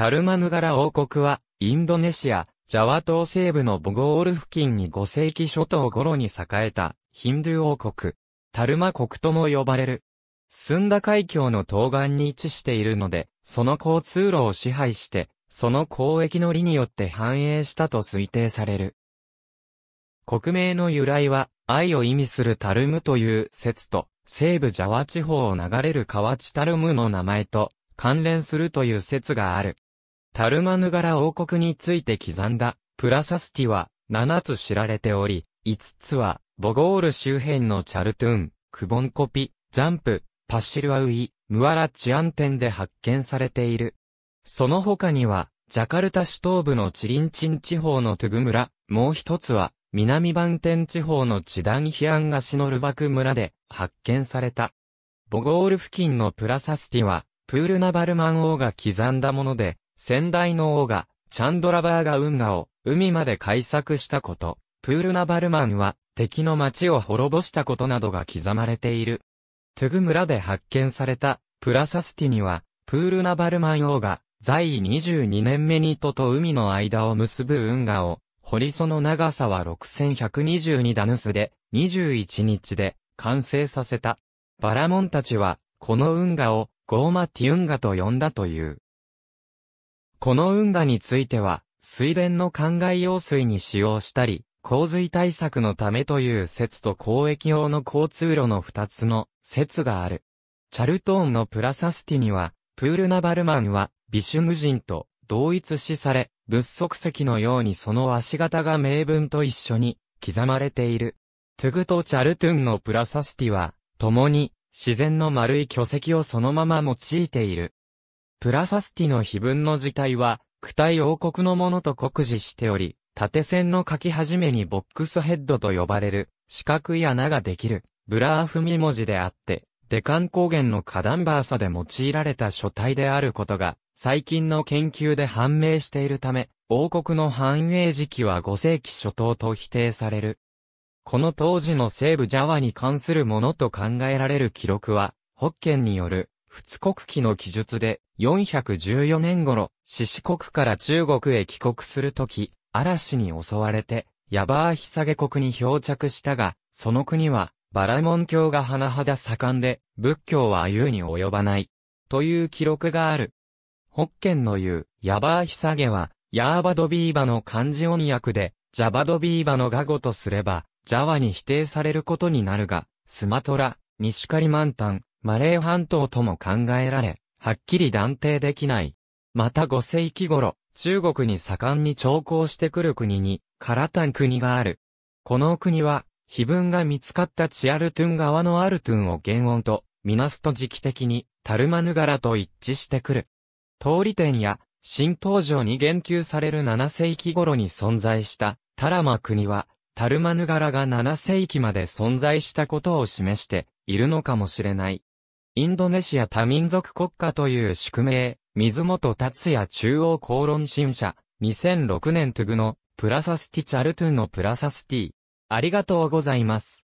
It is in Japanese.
タルマヌガラ王国は、インドネシア、ジャワ島西部のボゴール付近に5世紀初頭頃に栄えた、ヒンドゥー王国。タルマ国とも呼ばれる。スンダ海峡の東岸に位置しているので、その交通路を支配して、その交易の利によって繁栄したと推定される。国名の由来は、愛を意味するタルムという説と、西部ジャワ地方を流れる河内タルムの名前と関連するという説がある。タルマヌガラ王国について刻んだ、プラサスティは、7つ知られており、5つは、ボゴール周辺のチャルトゥン、クボンコピ、ジャンプ、パシルアウイ、ムアラチンテ店で発見されている。その他には、ジャカルタ市東部のチリンチン地方のトゥグ村、もう一つは、南バンテン地方のチダンヒアンガシノルバク村で発見された。ボゴール付近のプラサスティは、プールナバルマン王が刻んだもので、先代の王が、チャンドラバーが運河を海まで開削したこと、プールナバルマンは敵の町を滅ぼしたことなどが刻まれている。トゥグ村で発見されたプラサスティには、プールナバルマン王が在位22年目に都と海の間を結ぶ運河を、堀その長さは6122ダヌスで、21日で完成させた。バラモンたちは、この運河をゴーマティ運河と呼んだという。この運河については、水田の灌漑用水に使用したり、洪水対策のためという説と交易用の交通路の二つの説がある。チャルトーンのプラサスティには、プールナバルマンは、ビシュム人と同一視され、仏足石のようにその足型が名分と一緒に刻まれている。トゥグとチャルトゥンのプラサスティは、共に自然の丸い巨石をそのまま用いている。プラサスティの碑文の字体は、躯体王国のものと酷似しており、縦線の書き始めにボックスヘッドと呼ばれる、四角い穴ができる、ブラーフミ文字であって、デカン高原のカダンバーサで用いられた書体であることが、最近の研究で判明しているため、王国の繁栄時期は5世紀初頭と否定される。この当時の西部ジャワに関するものと考えられる記録は、ホッケンによる仏国記の記述で、414年頃、四四国から中国へ帰国するとき、嵐に襲われて、ヤバーヒサゲ国に漂着したが、その国は、バラモン教が甚だ盛んで、仏教は優に及ばない。という記録がある。北県の言う、ヤバーヒサゲは、ヤーバドビーバの漢字音訳で、ジャバドビーバの画語とすれば、ジャワに否定されることになるが、スマトラ、西カリマンタン、マレー半島とも考えられ、はっきり断定できない。また5世紀頃、中国に盛んに徴工してくる国に、カラタン国がある。この国は、碑文が見つかったチアルトゥン側のアルトゥンを原音と、ミナスと時期的に、タルマヌガラと一致してくる。通り天や、新登場に言及される7世紀頃に存在した、タラマ国は、タルマヌガラが7世紀まで存在したことを示しているのかもしれない。インドネシア多民族国家という宿命、水本達也中央公論新社、2006年トゥグの、プラサスティチャルトゥンのプラサスティ。ありがとうございます。